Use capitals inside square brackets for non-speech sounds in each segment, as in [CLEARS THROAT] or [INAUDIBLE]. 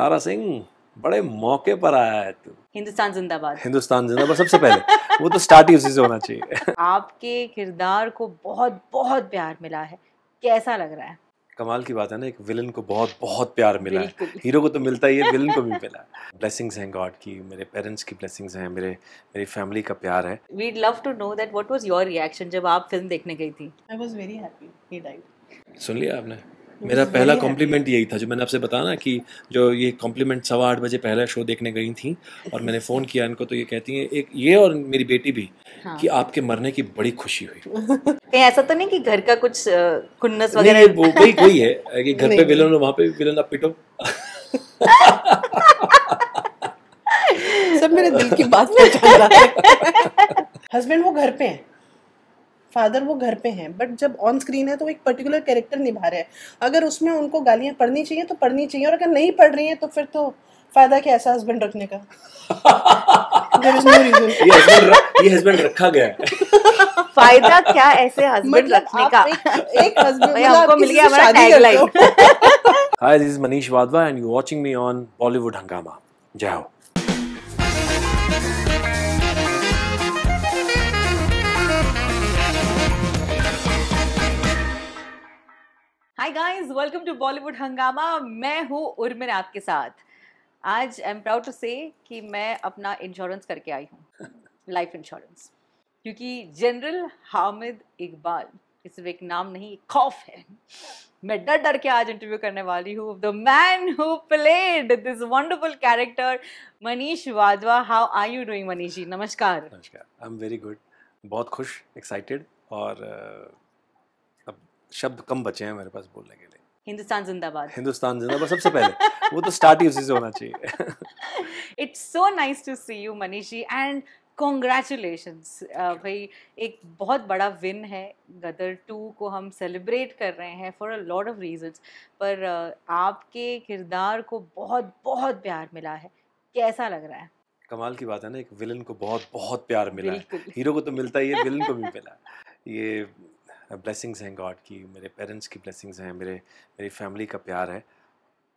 तारा सिंह बड़े मौके पर आया है तू हिंदुस्तान जिंदाबाद हिंदुस्तान जिंदाबाद सबसे पहले वो तो स्टार्ट ही उसी से होना चाहिए आपके किरदार को बहुत बहुत प्यार मिला है कैसा लग रहा है कमाल की बात है ना एक विलन को बहुत बहुत प्यार मिला है हीरो को तो मिलता ही है विलन को भी मिला ब्लेसिंग्स हैं गॉड की मेरे पेरेंट्स की ब्लेसिंग्स हैं मेरे मेरी फैमिली का प्यार है we love to know that what was your reaction जब आप फिल्म देखने गई थी I was very happy he died सुन लिया आपने मेरा पहला कॉम्प्लीमेंट यही था जो मैंने आपसे बताया कि जो ये कॉम्प्लीमेंट सवा आठ बजे पहला शो देखने गई थी और मैंने फ़ोन किया इनको तो ये कहती है एक ये और मेरी बेटी भी हाँ। कि आपके मरने की बड़ी खुशी हुई [LAUGHS] कहीं ऐसा तो नहीं कि घर का कुछ कुन्नस वगैरह वो है [LAUGHS] कि घर पे विलन वहाँ पे विलन आप पिटो [LAUGHS] सब मेरे दिल की बात हस्बैंड वो घर पे हैं फादर वो घर पे हैं बट जब ऑन स्क्रीन है तो एक पर्टिकुलर कैरेक्टर निभा रहे हैं अगर उसमें उनको गालियाँ पढ़नी चाहिए तो पढ़नी चाहिए और अगर नहीं पढ़ रही हैं तो फिर तो फायदा क्या ऐसा हस्बैंड रखने का [LAUGHS] ये हस्बैंड रखा गया फायदा क्या ऐसे हस्बैंड मतलब रखने का एक हस्बैंड मतलब हमको मिल गया हमारा tagline hi this is Manish Wadhwa and you watching me on Bollywood Hungama जय हो [LAUGHS] hi guys welcome to Bollywood Hungama मैं हूँ उर्मिर आपके साथ आज आई एम प्राउड टू से कि मैं अपना इंश्योरेंस करके आई हूँ लाइफ इंश्योरेंस क्योंकि जनरल हामिद इकबाल ये सिर्फ एक नाम नहीं खौफ है मैं डर डर के आज इंटरव्यू करने वाली हूँ the man who played this wonderful character Manish Wadhwa how are you doing Manish ji नमस्कार नमस्कार आई एम वेरी गुड बहुत खुश एक्साइटेड और uh... शब्द कम बचे हैं मेरे पास बोलने के लिए हिंदुस्तान जिंदाबाद हिंदुस्तान जिंदाबाद सबसे पहले वो तो स्टार्ट ही उसी से होना चाहिए it's so nice to see you Manish ji and congratulation uh, भाई एक बहुत बड़ा विन है गदर टू को हम सेलिब्रेट कर रहे हैं for a lot of reason पर uh, आपके किरदार को बहुत बहुत प्यार मिला है कैसा लग रहा है कमाल की बात है ना एक विलन को बहुत बहुत प्यार मिला है हीरो को तो मिलता ही है विलन को भी मिला ये ब्लेसिंग्स हैं गॉड की मेरे पेरेंट्स की ब्लेसिंग्स हैं मेरे मेरी फैमिली का प्यार है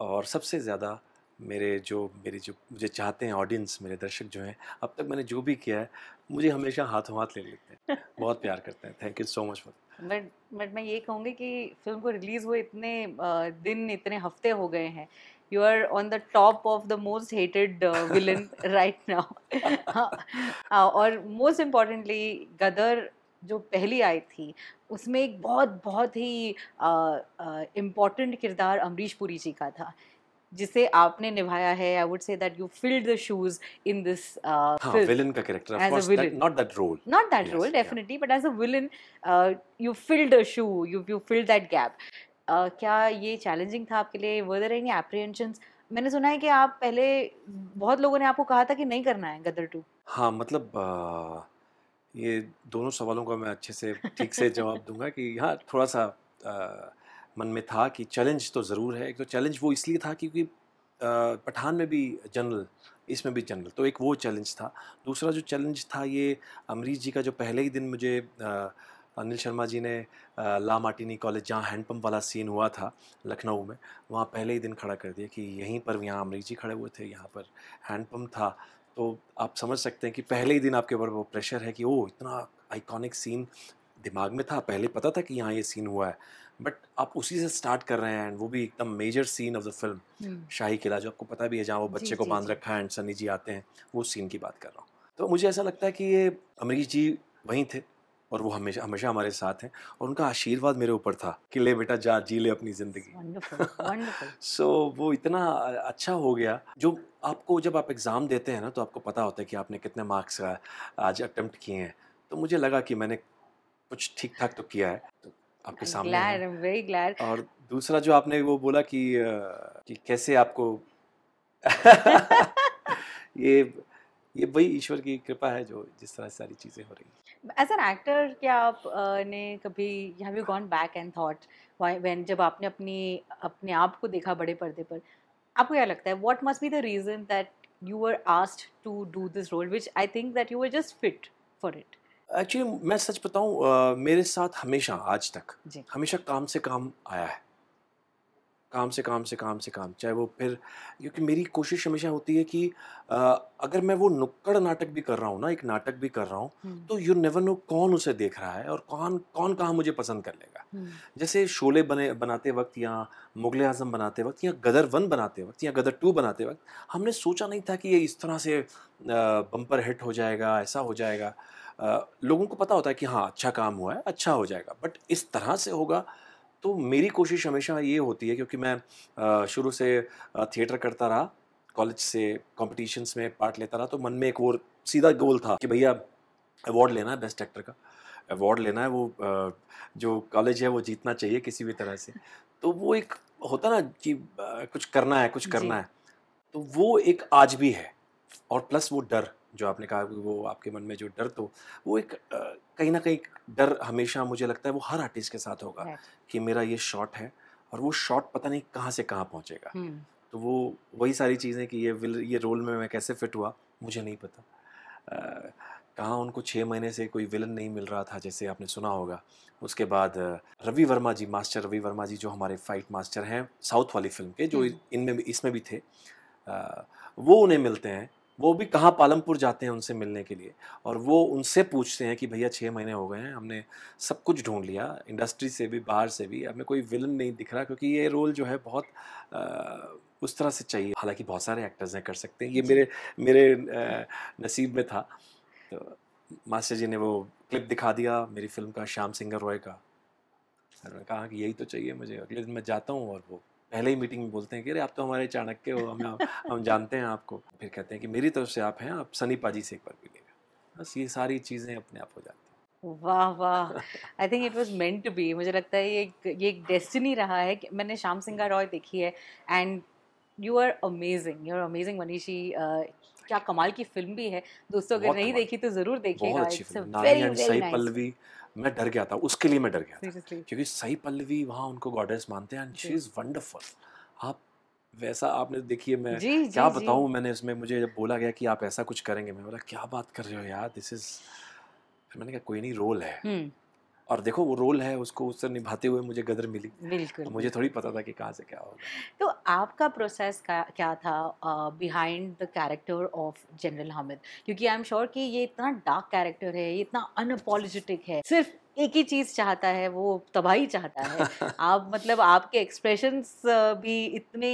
और सबसे ज़्यादा मेरे जो मेरी जो मुझे चाहते हैं ऑडियंस मेरे दर्शक जो हैं अब तक मैंने जो भी किया है मुझे हमेशा हाथों हाथ ले लेते हैं बहुत प्यार करते हैं thank you so much for but but मैं ये कहूँगी कि फिल्म को रिलीज़ हुए इतने दिन इतने हफ्ते हो गए हैं you are on the top of the most hated villain right now और मोस्ट इम्पॉर्टेंटली गदर जो पहली आई थी उसमें एक बहुत बहुत ही इम्पॉर्टेंट किरदार अमरीश पुरी जी का था जिसे आपने निभाया है I would say that you filled the shoes in this villain का character of course not that role not that role definitely but as a villain you filled the shoe you you filled that gap क्या ये challenging था आपके लिए were there any apprehensions मैंने सुना है कि आप पहले बहुत लोगों ने आपको कहा था कि नहीं करना है गदर 2 हां मतलब uh... ये दोनों सवालों का मैं अच्छे से ठीक से जवाब दूंगा कि हाँ थोड़ा सा आ, मन में था कि चैलेंज तो ज़रूर है एक तो चैलेंज वो इसलिए था क्योंकि पठान में भी जनरल इसमें भी जनरल तो एक वो चैलेंज था दूसरा जो चैलेंज था ये अमरीश जी का जो पहले ही दिन मुझे अनिल शर्मा जी ने आ, ला मार्टिनी कॉलेज जहाँ हैंडपम्प वाला सीन हुआ था लखनऊ में वहाँ पहले ही दिन खड़ा कर दिया कि यहीं पर यहाँ अमरीश जी खड़े हुए थे यहाँ पर हैंडपम्प था तो आप समझ सकते हैं कि पहले ही दिन आपके ऊपर वो प्रेशर है कि ओ इतना आइकॉनिक सीन दिमाग में था पहले पता था कि यहाँ ये सीन हुआ है बट आप उसी से स्टार्ट कर रहे हैं एंड वो भी एकदम major scene of the film शाही किला जो आपको पता भी है जहाँ वो बच्चे जी, को बांध रखा है एंड सनी जी आते हैं वो सीन की बात कर रहा हूँ तो मुझे ऐसा लगता है कि ये अमरीश जी वहीं थे और वो हमेशा हमेशा हमारे साथ हैं और उनका आशीर्वाद मेरे ऊपर था कि ले बेटा जा जी ले अपनी ज़िंदगी सो [LAUGHS] so, वो इतना अच्छा हो गया जो आपको जब आप एग्ज़ाम देते हैं ना तो आपको पता होता है कि आपने कितने मार्क्स का आज अटैम्प्ट किए हैं तो मुझे लगा कि मैंने कुछ ठीक ठाक तो किया है तो आपके I'm सामने वेरी ग्लैड और दूसरा जो आपने वो बोला कि कि कैसे आपको [LAUGHS] ये ये वही ईश्वर की कृपा है जो जिस तरह सारी चीज़ें हो रही हैं एज एन एक्टर क्या आप ने कभी have you gone back and thought when जब आपने अपनी अपने आप को देखा बड़े पर्दे पर आपको क्या लगता है what must be the reason that you were asked to do this role which I think that you were just fit for it actually मैं सच बताऊँ uh, मेरे साथ हमेशा आज तक हमेशा काम से काम आया है काम से काम से काम से काम चाहे वो फिर क्योंकि मेरी कोशिश हमेशा होती है कि आ, अगर मैं वो नुक्कड़ नाटक भी कर रहा हूँ ना एक नाटक भी कर रहा हूँ तो यू नेवर नो कौन उसे देख रहा है और कौन कौन कहाँ मुझे पसंद कर लेगा जैसे शोले बने बनाते वक्त या मुगल आजम बनाते वक्त या गदर वन बनाते वक्त या गदर टू बनाते वक्त हमने सोचा नहीं था कि ये इस तरह से बम्पर हिट हो जाएगा ऐसा हो जाएगा लोगों को पता होता है कि हाँ अच्छा काम हुआ है अच्छा हो जाएगा बट इस तरह से होगा तो मेरी कोशिश हमेशा ये होती है क्योंकि मैं शुरू से थिएटर करता रहा कॉलेज से कॉम्पिटिशन्स में पार्ट लेता रहा तो मन में एक और सीधा गोल था कि भैया अवार्ड लेना है बेस्ट एक्टर का अवार्ड लेना है वो जो कॉलेज है वो जीतना चाहिए किसी भी तरह से तो वो एक होता ना कि कुछ करना है कुछ करना है तो वो एक आज भी है और प्लस वो डर जो आपने कहा कि वो आपके मन में जो डर तो वो एक कहीं ना कहीं डर हमेशा मुझे लगता है वो हर आर्टिस्ट के साथ होगा कि मेरा ये शॉट है और वो शॉट पता नहीं कहाँ से कहाँ पहुँचेगा तो वो वही सारी चीज़ें कि ये विल ये रोल में मैं कैसे फिट हुआ मुझे नहीं पता कहाँ उनको छः महीने से कोई विलन नहीं मिल रहा था जैसे आपने सुना होगा उसके बाद रवि वर्मा जी मास्टर रवि वर्मा जी जो हमारे फाइट मास्टर हैं साउथ वाली फिल्म के जो इनमें इसमें भी थे वो उन्हें मिलते हैं वो भी कहाँ पालमपुर जाते हैं उनसे मिलने के लिए और वो उनसे पूछते हैं कि भैया छः महीने हो गए हैं हमने सब कुछ ढूंढ लिया इंडस्ट्री से भी बाहर से भी हमें कोई विलन नहीं दिख रहा क्योंकि ये रोल जो है बहुत आ, उस तरह से चाहिए हालांकि बहुत सारे एक्टर्स हैं कर सकते हैं ये मेरे मेरे आ, नसीब में था तो मास्टर जी ने वो क्लिप दिखा दिया मेरी फिल्म का श्याम सिंगर रॉय का ने कहा कि यही तो चाहिए मुझे अगले दिन मैं जाता हूँ और वो पहले ही मीटिंग में बोलते हैं कि अरे आप तो हमारे चाणक्य हो हमें हम जानते हैं आपको फिर कहते हैं कि मेरी तरफ से आप हैं आप सनी पाजी से एक बार मिलेगा बस ये सारी चीज़ें अपने आप हो जाती हैं वाह वाह I think it was meant to be मुझे लगता है ये एक ये एक डेस्टिनी रहा है कि मैंने श्याम सिंगा रॉय देखी है and you are amazing you are amazing Manishi क्या कमाल की फिल्म भी है दोस्तों अगर नहीं देखी तो जरूर देखिएगा it's very very nice Pallavi मैं डर गया था उसके लिए मैं डर गया था क्योंकि सही पल्लवी वहाँ उनको गॉडेस मानते हैं एंड शी इज़ वंडरफुल आप वैसा आपने देखिए मैं जी, क्या बताऊँ मैंने इसमें मुझे जब बोला गया कि आप ऐसा कुछ करेंगे मैं बोला क्या बात कर रहे हो यार दिस इज़ मैंने कहा कोई नहीं रोल है हम्म। और देखो वो रोल है उसको उससे निभाते हुए मुझे गदर मिली बिल्कुल तो मुझे थोड़ी पता था कि कहाँ से क्या होगा तो आपका प्रोसेस का क्या था behind the character of general Hamid क्योंकि आई एम श्योर कि ये इतना डार्क कैरेक्टर है ये इतना अनपोलिजिटिक है सिर्फ एक ही चीज़ चाहता है वो तबाही चाहता है [LAUGHS] आप मतलब आपके एक्सप्रेशंस भी इतने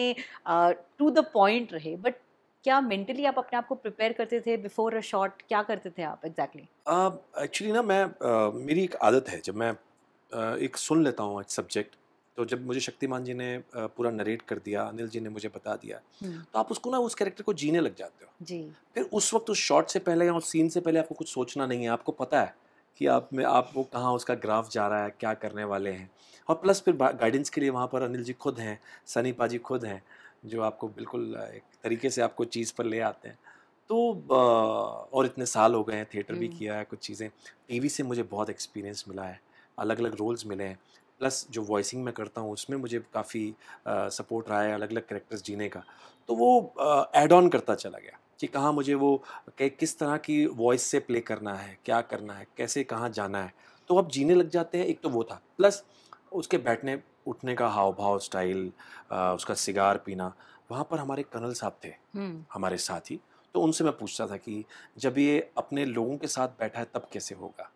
टू द पॉइंट रहे बट क्या मेंटली आप अपने आप को प्रिपेयर करते थे बिफोर अ शॉट क्या करते थे आप एग्जैक्टली exactly? एक्चुअली uh, ना मैं uh, मेरी एक आदत है जब मैं uh, एक सुन लेता हूँ सब्जेक्ट तो जब मुझे शक्तिमान जी ने पूरा नरेट कर दिया अनिल जी ने मुझे बता दिया हम्म। तो आप उसको ना उस कैरेक्टर को जीने लग जाते हो जी फिर उस वक्त उस शॉट से पहले या उस सीन से पहले आपको कुछ सोचना नहीं है आपको पता है कि आप में आप वो कहाँ उसका ग्राफ जा रहा है क्या करने वाले हैं और प्लस फिर गाइडेंस के लिए वहाँ पर अनिल जी खुद हैं सनी पाजी खुद हैं जो आपको बिल्कुल एक तरीके से आपको चीज़ पर ले आते हैं तो और इतने साल हो गए हैं थिएटर भी किया है कुछ चीज़ें टीवी से मुझे बहुत एक्सपीरियंस मिला है अलग अलग रोल्स मिले हैं प्लस जो वॉइसिंग मैं करता हूँ उसमें मुझे काफ़ी सपोर्ट रहा है अलग अलग करेक्टर्स जीने का तो वो एड ऑन करता चला गया कि कहाँ मुझे वो किस तरह की वॉइस से प्ले करना है क्या करना है कैसे कहाँ जाना है तो अब जीने लग जाते हैं एक तो वो था प्लस उसके बैठने उठने का हाव भाव स्टाइल उसका सिगार पीना वहाँ पर हमारे कर्नल साहब थे हम्म। हमारे साथी तो उनसे मैं पूछता था कि जब ये अपने लोगों के साथ बैठा है तब कैसे होगा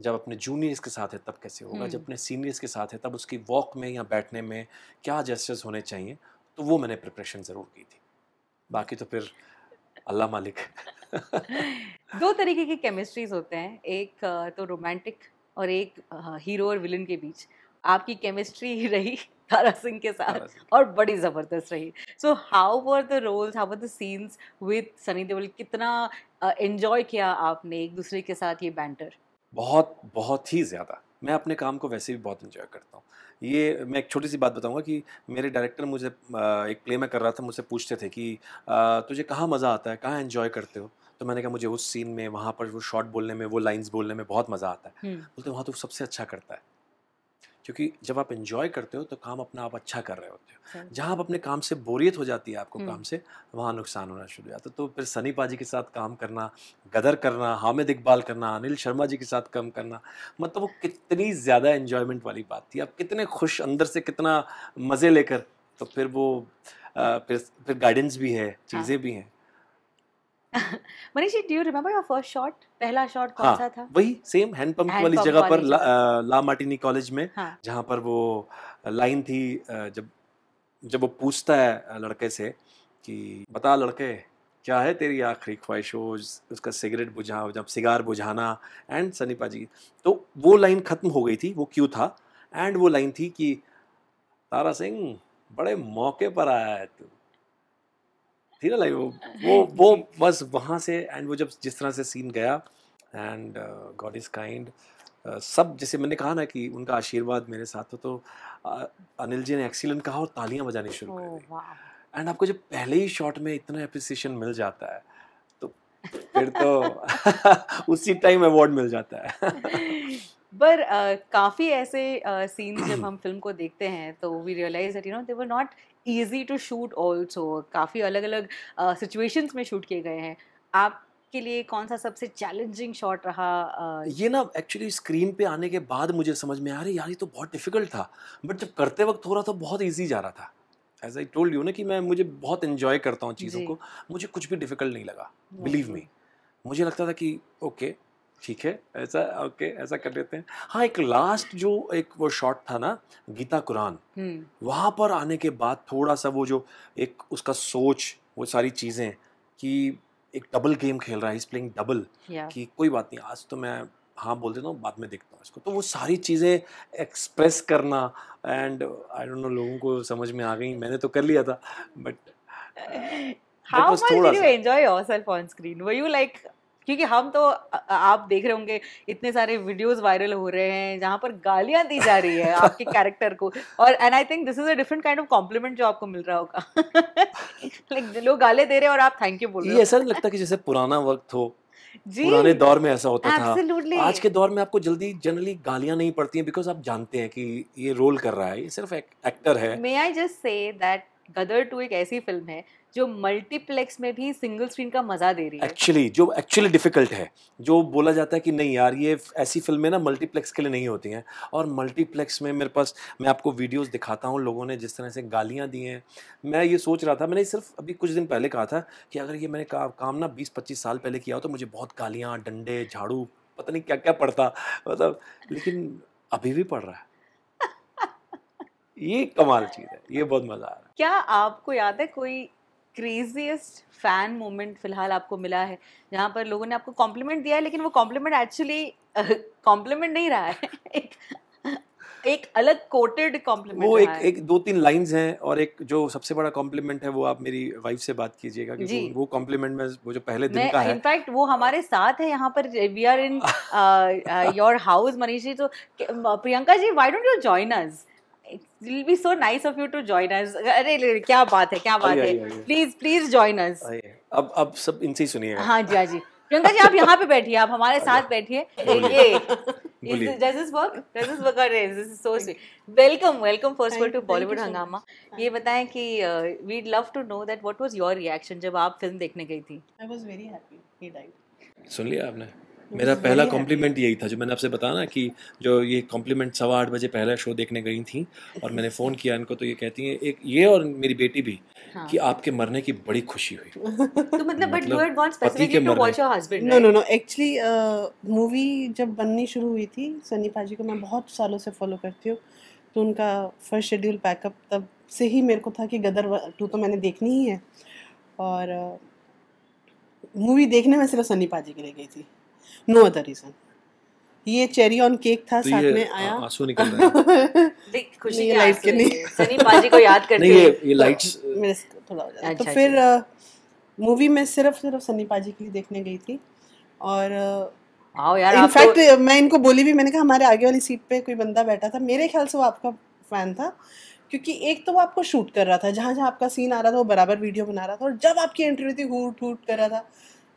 जब अपने जूनियर्स के साथ है तब कैसे होगा जब हम्म। अपने सीनियर्स के साथ है तब उसकी वॉक में या बैठने में क्या जस्टिस होने चाहिए तो वो मैंने प्रिपरेशन ज़रूर की थी बाकी तो फिर अल्लाह मालिक [LAUGHS] दो तरीके की केमिस्ट्रीज होते हैं एक तो रोमांटिक और एक हीरो और विलन के बीच आपकी केमिस्ट्री ही रही [LAUGHS] तारा सिंह के साथ और बड़ी ज़बरदस्त रही so how were the roles how were the scenes with Sunny Deol कितना एंजॉय uh, किया आपने एक दूसरे के साथ ये बैंटर बहुत बहुत ही ज़्यादा मैं अपने काम को वैसे भी बहुत एंजॉय करता हूँ ये मैं एक छोटी सी बात बताऊंगा कि मेरे डायरेक्टर मुझे एक प्ले में कर रहा था मुझसे पूछते थे कि तुझे कहाँ मज़ा आता है कहाँ एंजॉय करते हो तो मैंने कहा मुझे उस सीन में वहाँ पर वो शॉट बोलने में वो लाइन्स बोलने में बहुत मज़ा आता है हम्म। बोलते वहाँ तो सबसे अच्छा करता है क्योंकि जब आप इंजॉय करते हो तो काम अपना आप अच्छा कर रहे होते हो जहाँ आप अपने काम से बोरियत हो जाती है आपको हम्म। काम से वहाँ नुकसान होना शुरू हो जाता तो फिर सनी पाजी के साथ काम करना गदर करना हामिद इकबाल करना अनिल शर्मा जी के साथ काम करना मतलब वो कितनी ज़्यादा इन्जॉयमेंट वाली बात थी आप कितने खुश अंदर से कितना मज़े लेकर तो फिर वो फिर फिर गाइडेंस भी है चीज़ें हाँ। भी हैं Manishi do you remember your first shot पहला शॉट कौन हाँ, सा था वही सेम हैंडपंप वाली जगह पर ला, ला मार्टिनी कॉलेज में हाँ. जहाँ पर वो लाइन थी जब जब वो पूछता है लड़के से कि बता लड़के क्या है तेरी आखिरी ख्वाहिश हो उसका सिगरेट बुझा जब सिगार बुझाना एंड सनी पाजी तो वो लाइन ख़त्म हो गई थी वो क्यों था एंड वो लाइन थी कि तारा सिंह बड़े मौके पर आया है तू थी ना लाइक [LAUGHS] वो वो बस वहाँ से एंड वो जब जिस तरह से सीन गया एंड गॉड इज़ काइंड सब जैसे मैंने कहा ना कि उनका आशीर्वाद मेरे साथ हो तो uh, अनिल जी ने एक्सीलेंट कहा और तालियां बजानी शुरू oh, कर दी एंड आपको जब पहले ही शॉट में इतना अप्रिसिएशन मिल जाता है तो फिर तो [LAUGHS] उसी टाइम अवार्ड मिल जाता है [LAUGHS] पर uh, काफ़ी ऐसे सीन्स uh, जब हम फिल्म [CLEARS THROAT] को देखते हैं तो we realize that you know they were not easy to shoot also काफ़ी अलग अलग सिचुएशंस uh, में शूट किए गए हैं आप के लिए कौन सा सबसे चैलेंजिंग शॉट रहा ये ना एक्चुअली स्क्रीन पे आने के बाद मुझे समझ में आ रही यार ये तो बहुत डिफिकल्ट था बट जब करते वक्त हो रहा था बहुत ईजी जा रहा था एज आई टोल्ड यू ना कि मैं मुझे बहुत इन्जॉय करता हूँ चीज़ों को मुझे कुछ भी डिफिकल्ट नहीं लगा बिलीव मी मुझे लगता था कि ओके okay, ठीक है ऐसा ओके ऐसा कर लेते हैं हाँ एक लास्ट जो एक वो शॉट था ना गीता कुरान हम्म। वहां पर आने के बाद थोड़ा सा वो जो एक उसका सोच वो सारी चीज़ें कि एक डबल गेम खेल रहा है इज प्लेइंग डबल कि कोई बात नहीं आज तो मैं हाँ बोल देता हूँ बाद में देखता हूँ इसको तो वो सारी चीज़ें एक्सप्रेस करना एंड आई डोंट नो लोगों को समझ में आ गई मैंने तो कर लिया था but how much did you enjoy yourself on screen were you like क्योंकि हम तो आप देख रहे होंगे इतने सारे वीडियोस वायरल हो रहे हैं जहाँ पर गालियां दी जा रही है आपके कैरेक्टर [LAUGHS] को और and I think this is a different kind of compliment जो आपको मिल रहा होगा लाइक [LAUGHS] लोग गाले दे रहे हैं और आप थैंक यू बोल रहे हो ऐसा नहीं लगता कि जैसे पुराना वक्त हो जी पुराने दौर में ऐसा होता Absolutely. था आज के दौर में आपको जल्दी जनरली गालियां नहीं पड़ती हैं बिकॉज आप जानते हैं कि ये रोल कर रहा है ये सिर्फ एक, एक्टर है may I just say that Gadar two एक ऐसी फिल्म है जो मल्टीप्लेक्स में भी सिंगल स्क्रीन का मजा दे रही है एक्चुअली जो एक्चुअली डिफिकल्ट है जो बोला जाता है कि नहीं यार ये ऐसी फिल्में ना मल्टीप्लेक्स के लिए नहीं होती हैं और मल्टीप्लेक्स में मेरे पास मैं आपको वीडियोस दिखाता हूँ लोगों ने जिस तरह से गालियाँ दी हैं मैं ये सोच रहा था मैंने सिर्फ अभी कुछ दिन पहले कहा था कि अगर ये मैंने का, काम ना बीस पच्चीस साल पहले किया हो तो मुझे बहुत गालियाँ डंडे झाड़ू पता नहीं क्या क्या पड़ता मतलब लेकिन अभी भी पड़ रहा है [LAUGHS] ये कमाल चीज़ है ये बहुत मज़ा आ रहा है क्या आपको याद है कोई क्रेजीएस्ट फ़ैन मोमेंट फ़िलहाल आपको मिला है जहाँ पर लोगों ने आपको कॉम्प्लीमेंट दिया है लेकिन वो कॉम्प्लीमेंट एक्चुअली कॉम्प्लीमेंट नहीं रहा है एक एक अलग कोटेड कॉम्प्लीमेंट वो एक एक दो तीन लाइंस हैं और एक जो सबसे बड़ा कॉम्प्लीमेंट है वो आप मेरी वाइफ से बात कीजिएगा कि वो, वो कॉम्प्लीमेंट में वो जो पहले दिन का है इनफैक्ट वो हमारे साथ है यहाँ पर we are in your house Manish ji तो Priyanka ji why don't you join us will be so nice of you to join us. अरे क्या बात है क्या बात है प्लीज प्लीज ज्वाइन अस अब अब सब इनसे ही सुनिए हाँ जी हाँ जी प्रियंका जी आप यहाँ पे बैठिए आप हमारे साथ बैठिए ये does this work does this work this is so sweet welcome welcome first of all to Bollywood हंगामा ये बताएं कि we'd love to know that what was your reaction जब आप फिल्म देखने गई थी I was very happy he died सुन लिया आपने मेरा पहला कॉम्प्लीमेंट यही था जो मैंने आपसे बताया ना कि जो ये कॉम्प्लीमेंट सवा आठ बजे पहला शो देखने गई थी और मैंने फ़ोन किया इनको तो ये कहती हैं एक ये और मेरी बेटी भी हाँ. कि आपके मरने की बड़ी खुशी हुई [LAUGHS] तो मतलब but you know no no actually movie जब बननी शुरू हुई थी सनी पाजी को मैं बहुत सालों से फॉलो करती हूँ तो उनका फर्स्ट शेड्यूल पैकअप तब से ही मेरे को था कि गदर टू तो मैंने देखनी ही है और मूवी uh, देखने में सिर्फ सनी पाजी के लिए गई थी नो अदर रीजन ये चेरी ऑन केक था तो साथ में आया आंसू निकल रहा है [LAUGHS] देख खुशी की लाइट के नहीं सनी पाजी को याद करते नहीं ये ये लाइट्स तो मेरे तो थोड़ा हो जाता तो अच्छा, फिर मूवी अच्छा। में सिर्फ सिर्फ सनी पाजी के लिए देखने गई थी और आओ यार इनफैक्ट तो- मैं इनको बोली भी मैंने कहा हमारे आगे वाली सीट पे कोई बंदा बैठा था मेरे ख्याल से वो आपका फैन था क्योंकि एक तो वो आपको शूट कर रहा था जहाँ जहाँ आपका सीन आ रहा था वो बराबर वीडियो बना रहा था और जब आपकी एंट्री हुई थी हूट हूट कर रहा था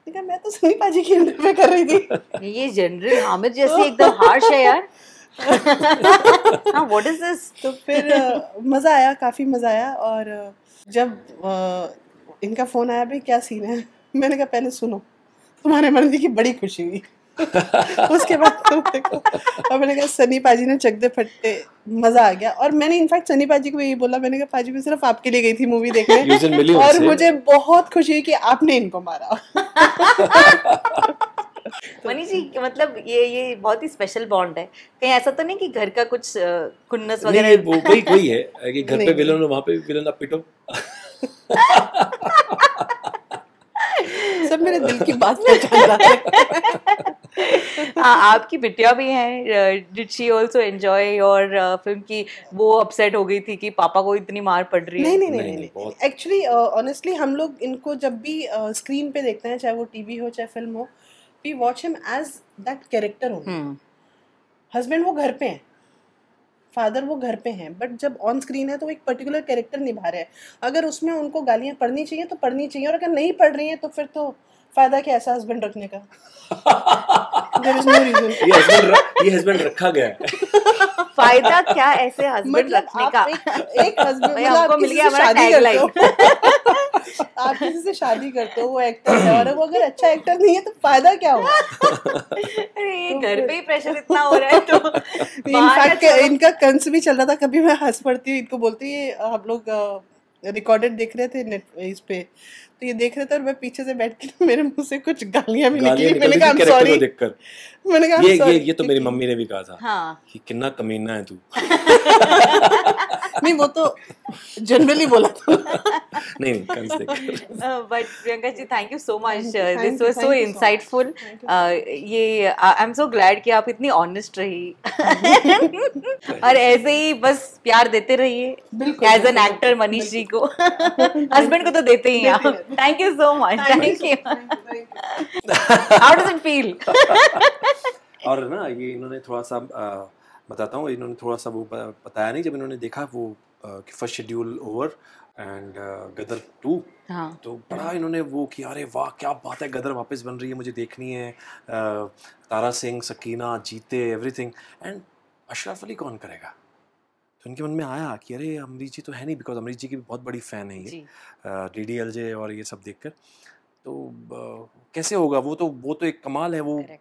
देखा मैं तो सुनीता जी की इंटरव्यू कर रही थी ये जनरल हामिद जैसे एकदम हार्श है यार व्हाट इज दिस तो फिर मज़ा आया काफ़ी मज़ा आया और जब इनका फ़ोन आया भाई क्या सीन है मैंने कहा पहले सुनो तुम्हारे मर्जी की बड़ी खुशी हुई [LAUGHS] उसके बाद तो मेरे को और मैंने कहा सनी पाजी ने चकदे फटते मजा आ गया और मैंने इनफैक्ट सनी पाजी को यही बोला मैंने कहा पाजी मैं सिर्फ आपके लिए गई थी मूवी देखने और मुझे बहुत खुशी हुई कि आपने इनको मारा [LAUGHS] तो मनी जी मतलब ये ये बहुत ही स्पेशल बॉन्ड है कहीं ऐसा तो नहीं कि घर का कुछ कुन्नस वगैरह नहीं वो कोई कोई है कि घर पे विलन वहां पे विलन आप पिटो [LAUGHS] सब मेरे दिल की बात पहचान रहा है हाँ, आपकी बिटिया भी हैं डिड शी ऑल्सो एंजॉय और फिल्म की वो अपसेट हो गई थी कि पापा को इतनी मार पड़ रही है नहीं नहीं नहीं एक्चुअली ऑनेस्टली हम लोग इनको जब भी स्क्रीन पे देखते हैं चाहे वो टीवी हो चाहे फिल्म हो we watch him as that character हो हस्बैंड वो घर पे हैं फादर वो घर पे हैं बट जब ऑन स्क्रीन है तो एक पर्टिकुलर कैरेक्टर निभा रहे हैं अगर उसमें उनको गालियाँ पढ़नी चाहिए तो पढ़नी चाहिए और अगर नहीं पढ़ रही हैं तो फिर तो फायदा क्या ऐसा हस्बैंड रखने का देयर इज नो रीजन ये हस्बैंड ये हस्बैंड रखा गया है [LAUGHS] फायदा क्या ऐसे हस्बैंड मतलब रखने का एक हस्बैंड मतलब आपको मिल गया हमारा टैगलाइन [LAUGHS] आप किसी से शादी करते हो वो एक्टर है और वो अगर अच्छा एक्टर नहीं है तो फायदा क्या हो [LAUGHS] अरे ये तो घर पे ही प्रेशर इतना हो रहा है तो इनफैक्ट इनका कंस भी चल रहा था कभी मैं हंस पड़ती हूँ इनको बोलती है हम लोग रिकॉर्डेड देख रहे थे नेट इस पे तो ये देख रहे थे और मैं पीछे से बैठ के [LAUGHS] मेरे मुंह से कुछ गालियां भी निकली मैंने कहा सॉरी मैंने कहा ये ये ये तो मेरी मम्मी ने भी कहा था हाँ कि कितना कमीना है तू नहीं वो तो जनरली बोला था नहीं but [LAUGHS] uh, Priyanka ji thank you so much this was so insightful ये आई एम सो ग्लैड कि आप इतनी ऑनेस्ट रही [LAUGHS] और ऐसे ही बस प्यार देते रहिए as an actor Manish ji को हस्बैंड [LAUGHS] को तो देते ही आप thank you so much thank you how does it feel और ना ये इन्होंने थोड़ा सा बताता हूँ इन्होंने थोड़ा सा वो बताया नहीं जब इन्होंने देखा वो first schedule over and Gadar two हाँ तो बड़ा इन्होंने वो कि अरे वाह क्या बात है गदर वापस बन रही है मुझे देखनी है तारा सिंह सकीना जीते एवरीथिंग एंड अशरफ अली कौन करेगा तो इनके मन में आया कि अरे अमरीश जी तो है नहीं बिकॉज अमरीश जी की भी बहुत बड़ी फ़ैन है ये डी डी एल जे और ये सब देख कर तो कैसे होगा वो तो वो तो एक कमाल है वो Correct.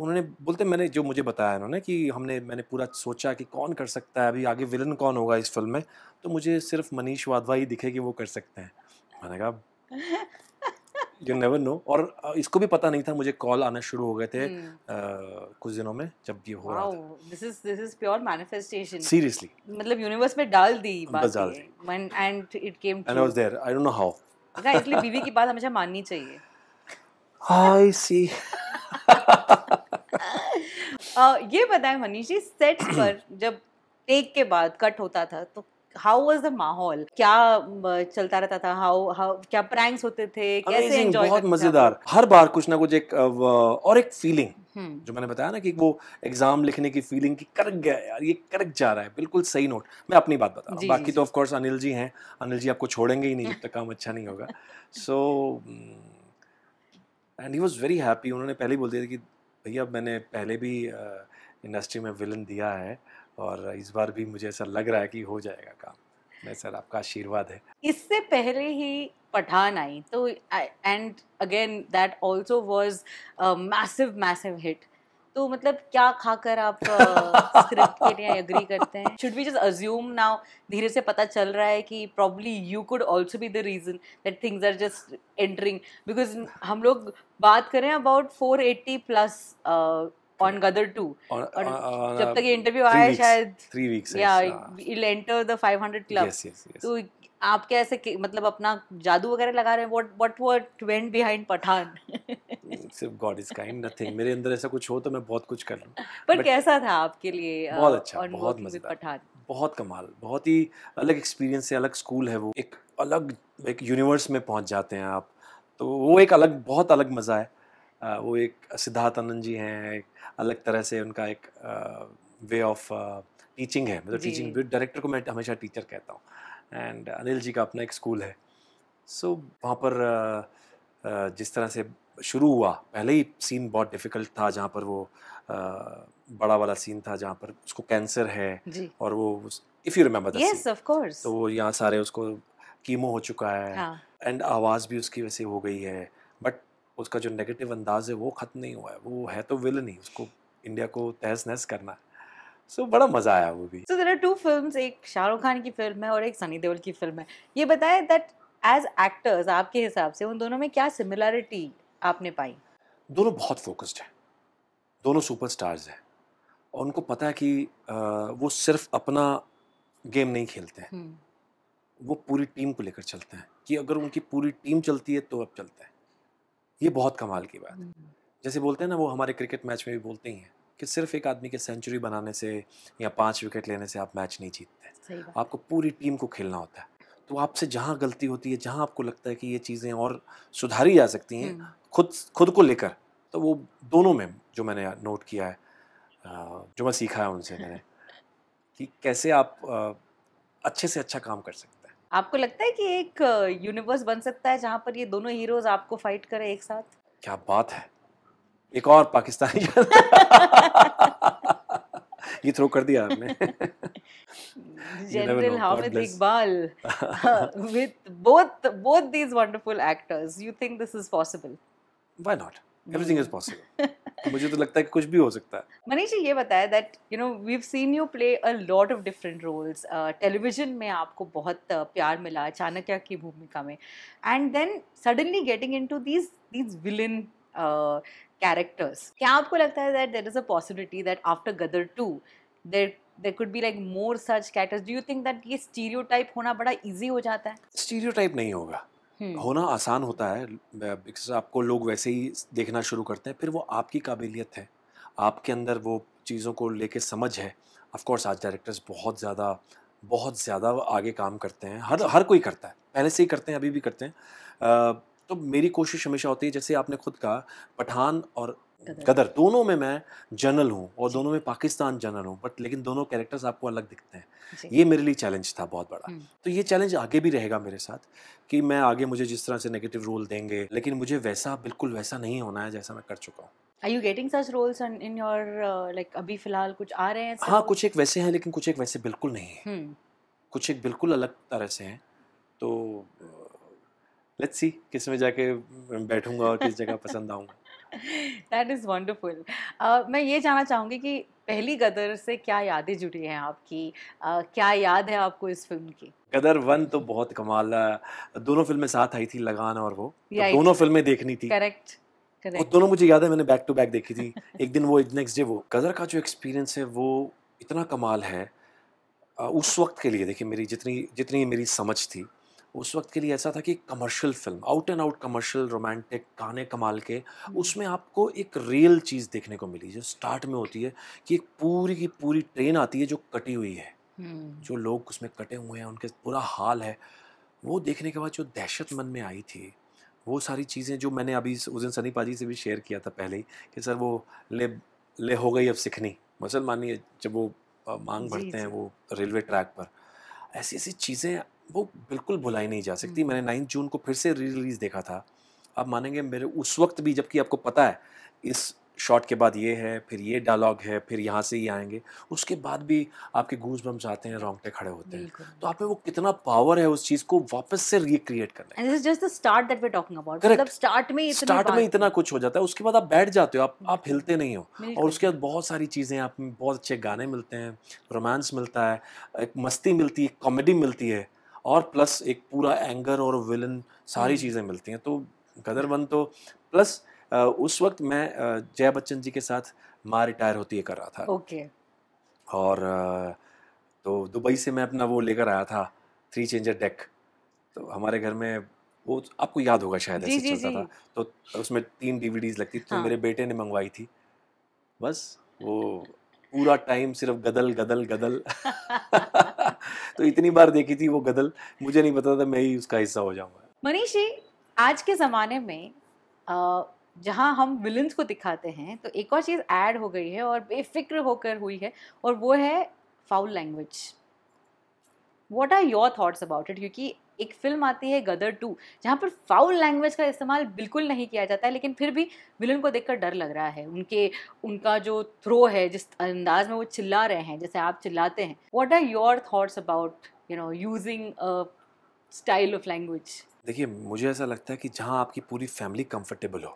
तो उन्होंने बोलते मैंने जो मुझे बताया उन्होंने कि हमने मैंने पूरा सोचा कि कौन कर सकता है अभी आगे विलन कौन होगा इस फिल्म में तो मुझे सिर्फ मनीष वाधवा ही दिखे कि वो कर सकते हैं मैंने कहा यू नेवर नो और इसको भी पता नहीं था मुझे कॉल आना शुरू हो गए थे hmm. हम्म। आ, कुछ दिनों में जब ये हो रहा था this is this is pure manifestation seriously मतलब यूनिवर्स में डाल दी बात and it came I was there I don't know how इसलिए बीवी की बात हमेशा माननी चाहिए आई सी uh, [LAUGHS] ये बताए मनीष जी सेट्स [CLEARS THROAT] पर जब टेक के बाद कट होता था तो हाउ वॉज द माहौल क्या चलता रहता था हाउ हाउ क्या प्रैंक्स होते थे कैसे एंजॉय बहुत मजेदार हर बार कुछ ना कुछ एक और एक फीलिंग हम्म। जो मैंने बताया ना कि वो एग्जाम लिखने की फीलिंग की करक गया यार ये करक जा रहा है बिल्कुल सही नोट मैं अपनी बात बता रहा बाकी जी, तो ऑफ कोर्स अनिल जी हैं अनिल जी आपको छोड़ेंगे ही नहीं जब तक काम अच्छा नहीं होगा so [LAUGHS] so, and he was very happy उन्होंने पहले ही बोल दिया कि भैया मैंने पहले भी इंडस्ट्री में विलन दिया है और इस बार भी मुझे ऐसा लग रहा है कि हो जाएगा काम मैं सर आपका आशीर्वाद है इससे पहले ही पठान आई तो and again that also was massive massive hit तो मतलब क्या खाकर आप स्क्रिप्ट के लिए एग्री करते हैं should we just assume now धीरे से पता चल रहा है कि probably you could also be the reason that things are just entering because हम लोग बात करें about eighty plus on Gadar two जब तक ये इंटरव्यू uh, आया शायद थ्री वीक्स या इल एंटर द 500 क्लब तो आप क्या ऐसे मतलब अपना जादू वगैरह लगा रहे हैं what what what went behind Pathaan [LAUGHS] सिर्फ गॉड इज काइंड नथिंग मेरे अंदर ऐसा कुछ हो तो मैं बहुत कुछ कर लूं पर But कैसा था आपके लिए बहुत uh, अच्छा बहुत मजेदार पठान बहुत कमाल बहुत ही अलग एक्सपीरियंस है अलग स्कूल है वो एक अलग एक यूनिवर्स में पहुंच जाते हैं आप तो वो एक अलग बहुत अलग मज़ा है वो एक सिद्धार्थ आनंद जी हैं एक अलग तरह से उनका एक वे ऑफ टीचिंग है मतलब टीचिंग डायरेक्टर को मैं हमेशा टीचर कहता हूँ एंड अनिल जी का अपना एक स्कूल है सो so, वहाँ पर जिस तरह से शुरू हुआ पहले ही सीन बहुत डिफ़िकल्ट था जहाँ पर वो बड़ा वाला सीन था जहाँ पर उसको कैंसर है और वो इफ़ यू रिमेम्बर तो वो यहाँ सारे उसको कीमो हो चुका है एंड हाँ. आवाज़ भी उसकी वैसे हो गई है बट उसका जो नेगेटिव अंदाज है वो ख़त्म नहीं हुआ है वो है तो विल नहीं उसको इंडिया को तहस नहस करना है सो बड़ा मजा आया वो भी so there are two films एक शाहरुख खान की फिल्म है और एक सनी देओल की फिल्म है ये बताएं दैट एज एक्टर्स आपके हिसाब से उन दोनों में क्या सिमिलरिटी आपने पाई दोनों बहुत फोकस्ड हैं दोनों सुपरस्टार्स हैं और उनको पता है कि वो सिर्फ अपना गेम नहीं खेलते हैं हम्म। वो पूरी टीम को लेकर चलते हैं कि अगर उनकी पूरी टीम चलती है तो अब चलते हैं ये बहुत कमाल की बात है हम्म। जैसे बोलते हैं ना वो हमारे क्रिकेट मैच में भी बोलते ही हैं कि सिर्फ एक आदमी के सेंचुरी बनाने से या पांच विकेट लेने से आप मैच नहीं जीतते आपको पूरी टीम को खेलना होता है तो आपसे जहाँ गलती होती है जहाँ आपको लगता है कि ये चीज़ें और सुधारी जा सकती हैं हम्म। खुद खुद को लेकर तो वो दोनों में जो मैंने नोट किया है जो मैं सीखा है उनसे मैंने [LAUGHS] कि कैसे आप अच्छे से अच्छा काम कर सकते हैं आपको लगता है कि एक यूनिवर्स बन सकता है जहाँ पर ये दोनों हीरोज आपको फाइट करें एक साथ क्या बात है एक और पाकिस्तानी [LAUGHS] ये थ्रो कर दिया आपने general Hamid Iqbal with both both these wonderful actors you think this is possible why not everything is possible मुझे तो लगता है कि कुछ भी हो सकता है मनीष जी ये बताया that you know we have seen you play a lot of different roles television में आपको बहुत uh, प्यार मिला चाणक्य की भूमिका में and then suddenly getting into these these villain characters क्या आपको लगता है that there is a possibility that after Gadar two there there could be like more such characters do you think that ये स्टीरियो होना बड़ा ईजी हो जाता है स्टीरियो नहीं होगा Hmm. होना आसान होता है बिकॉज आपको लोग वैसे ही देखना शुरू करते हैं फिर वो आपकी काबिलियत है आपके अंदर वो चीज़ों को लेके समझ है ऑफकोर्स आज डायरेक्टर्स बहुत ज़्यादा बहुत ज़्यादा आगे काम करते हैं हर हर कोई करता है पहले से ही करते हैं अभी भी करते हैं तो मेरी कोशिश हमेशा होती है जैसे आपने खुद कहा पठान और गदर दोनों में मैं जनरल हूँ और दोनों में पाकिस्तान जनरल हूँ बट लेकिन दोनों कैरेक्टर्स आपको अलग दिखते हैं ये मेरे लिए चैलेंज था बहुत बड़ा तो ये चैलेंज आगे भी रहेगा मेरे साथ कि मैं आगे मुझे जिस तरह से नेगेटिव रोल देंगे लेकिन मुझे वैसा बिल्कुल वैसा नहीं होना है जैसा मैं कर चुका हूँ are you getting such roles in your like अभी फिलहाल कुछ आ रहे हैं हाँ कुछ एक वैसे हैं लेकिन कुछ एक वैसे बिल्कुल नहीं है कुछ एक बिल्कुल अलग तरह से हैं तो लेट्स सी किस में जाके बैठूंगा और किस जगह पसंद आऊंगा दैट इज़ वंडरफुल मैं ये जानना चाहूंगी कि पहली गदर से क्या यादें जुड़ी हैं आपकी uh, क्या याद है आपको इस फिल्म की गदर वन तो बहुत कमाल दोनों फिल्में साथ आई थी लगान और वो तो दोनों फिल्में देखनी थी करेक्ट वो दोनों मुझे याद है मैंने बैक टू बैक देखी थी [LAUGHS] एक दिन वो नेक्स्ट डे वो गदर का जो एक्सपीरियंस है वो इतना कमाल है उस वक्त के लिए देखिए मेरी जितनी जितनी मेरी समझ थी उस वक्त के लिए ऐसा था कि commercial film out and out commercial romantic गाने कमाल के उसमें आपको एक रियल चीज़ देखने को मिली जो स्टार्ट में होती है कि एक पूरी की पूरी ट्रेन आती है जो कटी हुई है जो लोग उसमें कटे हुए हैं उनके पूरा हाल है वो देखने के बाद जो दहशत मन में आई थी वो सारी चीज़ें जो मैंने अभी उस दिन सनी पाजी से भी शेयर किया था पहले ही कि सर वो ले ले हो गई अब सिखनी मुसलमानी जब वो मांग भरते हैं वो रेलवे ट्रैक पर ऐसी ऐसी चीज़ें वो बिल्कुल भुलाई नहीं जा सकती मैंने हम्म। नाइन्थ जून को फिर से री रिलीज़ देखा था आप मानेंगे मेरे उस वक्त भी जबकि आपको पता है इस शॉट के बाद ये है फिर ये डायलॉग है फिर यहाँ से ही आएंगे उसके बाद भी आपके गूज बम्स आते हैं रोंगटे खड़े होते हैं तो आप में वो कितना पावर है उस चीज़ को वापस से रिक्रिएट करना स्टार्ट में स्टार्ट में इतना कुछ हो जाता है उसके बाद आप बैठ जाते हो आप आप हिलते नहीं हो और उसके बाद बहुत सारी चीज़ें आप में बहुत अच्छे गाने मिलते हैं रोमांस मिलता है एक मस्ती मिलती है कॉमेडी मिलती है और प्लस एक पूरा एंगर और विलन सारी हम्म। चीज़ें मिलती हैं तो गदर वन तो प्लस उस वक्त मैं जया बच्चन जी के साथ माँ रिटायर होती है कर रहा था ओके और तो दुबई से मैं अपना वो लेकर आया था थ्री चेंजर डेक तो हमारे घर में वो आपको याद होगा शायद ऐसे चलता था तो उसमें तीन डीवीडीज लगती थी तो हाँ। मेरे बेटे ने मंगवाई थी बस वो पूरा टाइम सिर्फ गदल गदल गदल [LAUGHS] तो इतनी बार देखी थी वो गदल मुझे नहीं पता था मैं ही उसका हिस्सा हो जाऊंगा मनीष जी आज के ज़माने में जहाँ हम विलन्स को दिखाते हैं तो एक और चीज़ ऐड हो गई है और बेफिक्र होकर हुई है और वो है foul language what are your thoughts about it क्योंकि एक फिल्म आती है गदर टू जहाँ पर फाउल लैंग्वेज का इस्तेमाल बिल्कुल नहीं किया जाता है लेकिन फिर भी विलन को देखकर डर लग रहा है उनके उनका जो थ्रो है जिस अंदाज में वो चिल्ला रहे हैं जैसे आप चिल्लाते हैं what are your thoughts about you know using style of language देखिए मुझे ऐसा लगता है कि जहाँ आपकी पूरी फैमिली कंफर्टेबल हो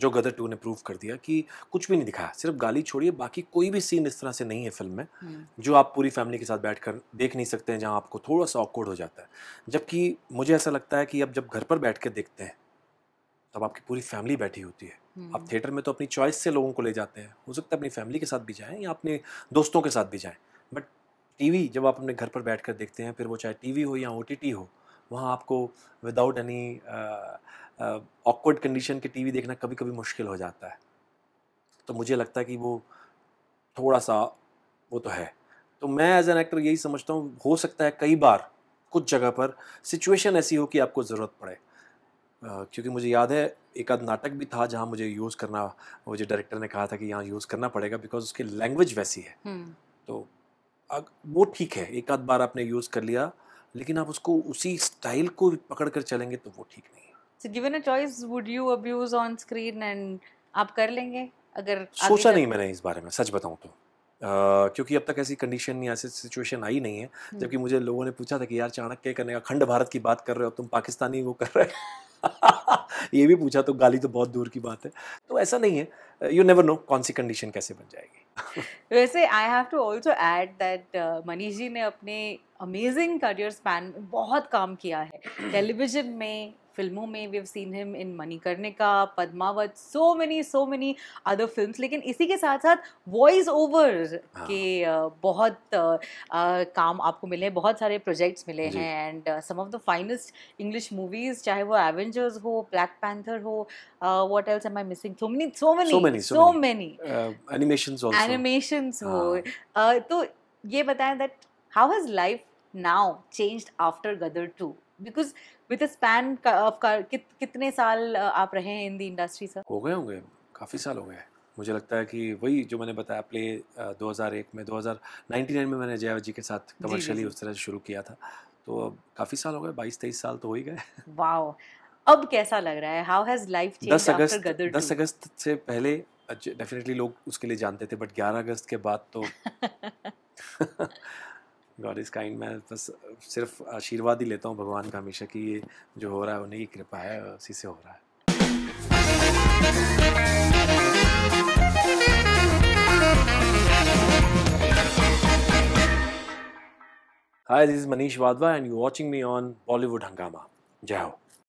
जो गदर टू ने प्रूव कर दिया कि कुछ भी नहीं दिखाया सिर्फ गाली छोड़िए बाकी कोई भी सीन इस तरह से नहीं है फिल्म में हम्म। जो आप पूरी फैमिली के साथ बैठ कर देख नहीं सकते हैं जहाँ आपको थोड़ा सा ऑकवर्ड हो जाता है जबकि मुझे ऐसा लगता है कि अब जब घर पर बैठ कर देखते हैं तब आपकी पूरी फैमिली बैठी होती है आप हम्म। थिएटर में तो अपनी चॉइस से लोगों को ले जाते हैं हो सकता है अपनी फैमिली के साथ भी जाएँ या अपने दोस्तों के साथ भी जाएँ बट टीवी जब आप अपने घर पर बैठ कर देखते हैं फिर वो चाहे टीवी हो या ओ हो वहाँ आपको विदाउट एनी ऑकवर्ड कंडीशन के टीवी देखना कभी कभी मुश्किल हो जाता है तो मुझे लगता है कि वो थोड़ा सा वो तो है तो मैं एज एन एक्टर यही समझता हूँ हो सकता है कई बार कुछ जगह पर सिचुएशन ऐसी हो कि आपको ज़रूरत पड़े Uh, क्योंकि मुझे याद है एक आध नाटक भी था जहाँ मुझे यूज़ करना मुझे डायरेक्टर ने कहा था कि यहाँ यूज़ करना पड़ेगा बिकॉज उसकी लैंग्वेज वैसी है hmm. तो अग, वो ठीक है एक आध बार आपने यूज़ कर लिया लेकिन आप उसको उसी स्टाइल को पकड़ कर चलेंगे तो वो ठीक नहीं है so given a choice would you abuse on screen and आप कर लेंगे अगर सोचा नहीं मैंने इस बारे में सच बताऊं तो Uh, क्योंकि अब तक ऐसी कंडीशन या ऐसी सिचुएशन आई नहीं है हम्म। जबकि मुझे लोगों ने पूछा था कि यार चाणक्य करने का खंड भारत की बात कर रहे हो तुम पाकिस्तानी वो कर रहे हो [LAUGHS] ये भी पूछा तो गाली तो बहुत दूर की बात है तो ऐसा नहीं है यू नेवर नो कौन सी कंडीशन कैसे बन जाएगी [LAUGHS] वैसे I have to also add that Manish ji ने अपने अमेजिंग करियर स्पैन में बहुत काम किया है टेलीविजन [CLEARS THROAT] में फिल्मों में we have seen him in Manikarnika Padmaavat so many so many other films लेकिन इसी के साथ साथ वॉइस ओवर के बहुत काम आपको मिले हैं बहुत सारे प्रोजेक्ट्स मिले हैं and some of the finest English movies चाहे वो एवेंजर्स हो ब्लैक पैंथर हो what else am I missing so many so many so many animation animation हो हाँ। तो ये बताएं that how has life now changed after Gadar two because with a span of कितने साल आप रहे हैं इन दी इंडस्ट्री सर हो गए होंगे काफ़ी साल हो गए हैं मुझे लगता है कि वही जो मैंने बताया प्ले 2001 uh, में 2099 में मैंने जया जी के साथ कमर्शियली उस तरह से शुरू किया था तो अब काफ़ी साल हो गए बाईस तेईस साल तो हो ही गए वाओ अब कैसा लग रहा है हाउ हैज लाइफ दस अगस्त दस अगस्त से पहले डेफिनेटली लोग उसके लिए जानते थे बट ग्यारह अगस्त के बाद तो [LAUGHS] [LAUGHS] गॉड इज़ काइंड मैं बस सिर्फ आशीर्वाद ही लेता हूँ भगवान का हमेशा कि ये जो हो रहा है उन्हें कृपा है उसी से हो रहा है hi this is Manish Wadhwa and you watching me on Bollywood Hungama जय हो